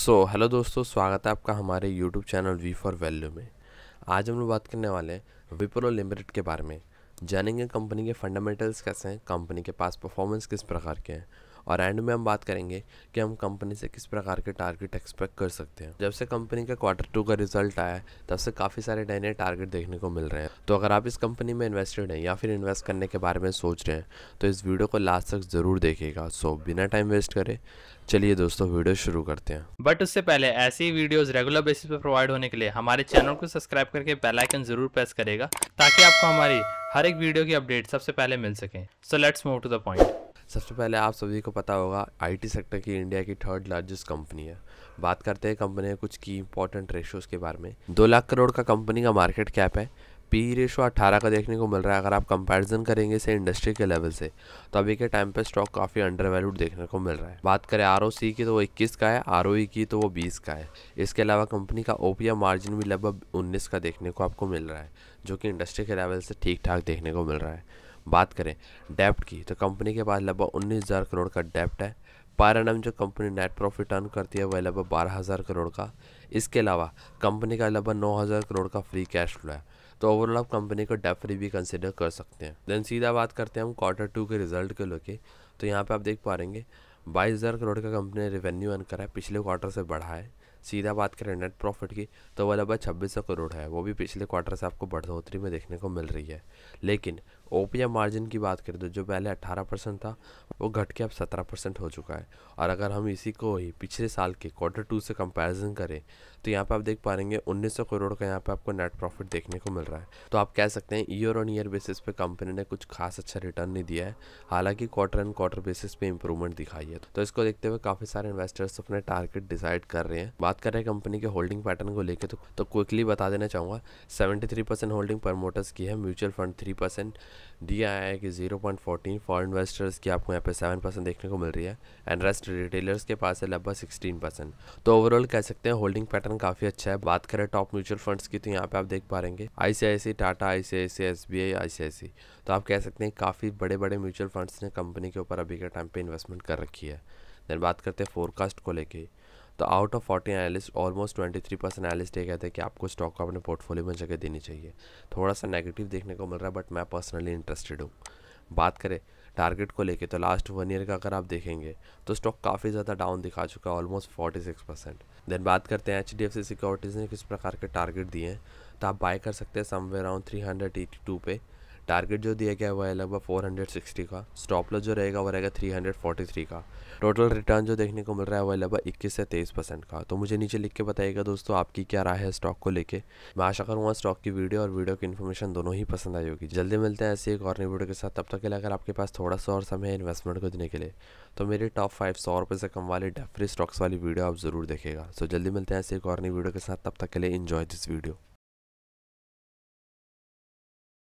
सो so, hello दोस्तों स्वागत है आपका हमारे YouTube channel we for value में आज हम लोग बात करने वाले हैं विप्रो लिमिटेड के बारे में जानेंगे कंपनी के फंडामेंटल्स कैसे हैं कंपनी के पास परफॉर्मेंस किस प्रकार के हैं और एंड में हम बात करेंगे कि हम कंपनी से किस प्रकार के टारगेट एक्सपेक्ट कर सकते हैं जब से कंपनी का क्वार्टर टू का रिजल्ट आया है तब से काफ़ी सारे नए नए टारगेट देखने को मिल रहे हैं तो अगर आप इस कंपनी में इन्वेस्टेड हैं या फिर इन्वेस्ट करने के बारे में सोच रहे हैं तो इस वीडियो को लास्ट तक ज़रूर देखेगा सो बिना टाइम वेस्ट करें चलिए दोस्तों वीडियो शुरू करते हैं बट उससे पहले ऐसी वीडियोस रेगुलर बेसिस पर प्रोवाइड होने के लिए हमारे चैनल को सब्सक्राइब करके बेल आइकन जरूर प्रेस करेगा ताकि आपको हमारी हर एक वीडियो की अपडेट सबसे पहले मिल सके so let's move to the point सबसे पहले आप सभी को पता होगा आईटी सेक्टर की इंडिया की थर्ड लार्जेस्ट कंपनी है बात करते हैं कंपनी के कुछ की इंपॉर्टेंट रेशोज़ के बारे में दो लाख करोड़ का कंपनी का मार्केट कैप है पी रेशो 18 का देखने को मिल रहा है अगर आप कंपैरिजन करेंगे इसे इंडस्ट्री के लेवल से तो अभी के टाइम पे स्टॉक काफ़ी अंडर वैल्यूड देखने को मिल रहा है बात करें आर की तो वो 21 का है आर e की तो वो 20 का है इसके अलावा कंपनी का ओ मार्जिन भी लगभग 19 का देखने को आपको मिल रहा है जो कि इंडस्ट्री के लेवल से ठीक ठाक देखने को मिल रहा है बात करें डेप्ट की तो कंपनी के पास लगभग उन्नीस हज़ार करोड़ का डेप्ट है पर एनम जो कंपनी नेट प्रॉफिट अर्न करती है वह लगभग बारह हज़ार करोड़ का इसके अलावा कंपनी का लगभग नौ हज़ार करोड़ का फ्री कैश फ्लो है तो ओवरऑल आप कंपनी को डेप फ्री भी कंसिडर कर सकते हैं देन सीधा बात करते हैं हम क्वार्टर टू के रिजल्ट के लोके तो यहाँ पे आप देख पा रहेंगे बाईस हज़ार करोड़ का कंपनी ने रेवेन्यू अर्न करा है पिछले क्वार्टर से बढ़ा है सीधा बात करें नेट प्रॉफिट की तो वह लगभग छब्बीस सौ करोड़ है वो भी पिछले क्वार्टर से आपको बढ़ोतरी में देखने को मिल रही है लेकिन ओपीएम मार्जिन की बात करें तो जो पहले 18 परसेंट था वो घट के अब 17 परसेंट हो चुका है और अगर हम इसी को ही पिछले साल के क्वार्टर टू से कंपैरिजन करें तो यहाँ पे आप देख पा पाएंगे उन्नीस करोड़ का यहाँ पे आपको नेट प्रॉफिट देखने को मिल रहा है तो आप कह सकते हैं ईयर ऑन ईयर बेसिस पे कंपनी ने कुछ खास अच्छा रिटर्न नहीं दिया है हालांकि क्वार्टर एंड क्वार्टर बेसिस पे इंप्रूवमेंट दिखाई है तो इसको देखते हुए काफ़ी सारे इन्वेस्टर्स अपने टारगेट डिसाइड कर रहे हैं बात कर रहे हैं कंपनी के होल्डिंग पैटर्न को लेकर तो, क्विकली तो बता देना चाहूँगा सेवेंटी होल्डिंग प्रमोटर्स की है म्यूचुअल फंड थ्री दिया है कि 0.14 फॉर इन्वेस्टर्स की आपको यहाँ पे 7 परसेंट देखने को मिल रही है एंड रेस्ट रिटेलर्स के पास है लगभग 16 परसेंट तो ओवरऑल कह सकते हैं होल्डिंग पैटर्न काफ़ी अच्छा है बात करें टॉप म्यूचुअल फंड्स की तो यहाँ पे आप देख पा रहेंगे आई टाटा आई सी तो आप कह सकते हैं काफ़ी बड़े बड़े म्यूचुअल फंड्स ने कंपनी के ऊपर अभी के टाइम पर इन्वेस्टमेंट कर रखी है देन बात करते हैं फोरकास्ट को लेकर तो out of forty analyst almost twenty three percent analyst ये कहते हैं कि आपको स्टॉक को अपने पोर्टफोलियो में जगह देनी चाहिए थोड़ा सा नेगेटिव देखने को मिल रहा है बट मैं पर्सनली इंटरेस्टेड हूँ बात करें टारगेट को लेके तो लास्ट वन ईयर का अगर आप देखेंगे तो स्टॉक काफ़ी ज़्यादा डाउन दिखा चुका है almost forty six percent then बात करते हैं H D F C securities ने किस प्रकार के टारगेट दिए हैं तो आप बाय कर सकते हैं somewhere around three hundred eighty two पे टारगेट जो दिया गया हुआ है लगभग 460 का स्टॉप लॉस जो रहेगा वो रहेगा 343 का टोटल रिटर्न जो देखने को मिल रहा है वो लगभग 21 से 23 परसेंट का तो मुझे नीचे लिख के बताइएगा दोस्तों आपकी क्या राय है स्टॉक को लेके मैं आशा करूँगा स्टॉक की वीडियो और वीडियो की इन्फॉर्मेशन दोनों ही पसंद आई होगी जल्दी मिलते हैं ऐसी एक और नई वीडियो के साथ तब तक के लिए अगर आपके पास थोड़ा सा और समय है इन्वेस्टमेंट को देने के लिए तो मेरे टॉप फाइव सौ रुपये से कम वाले डेफरी स्टॉक्स वाली वीडियो आप जरूर देखेगा सो जल्दी मिलते हैं ऐसे एक और नई वीडियो के साथ तब तक के लिए इन्जॉय दिस वीडियो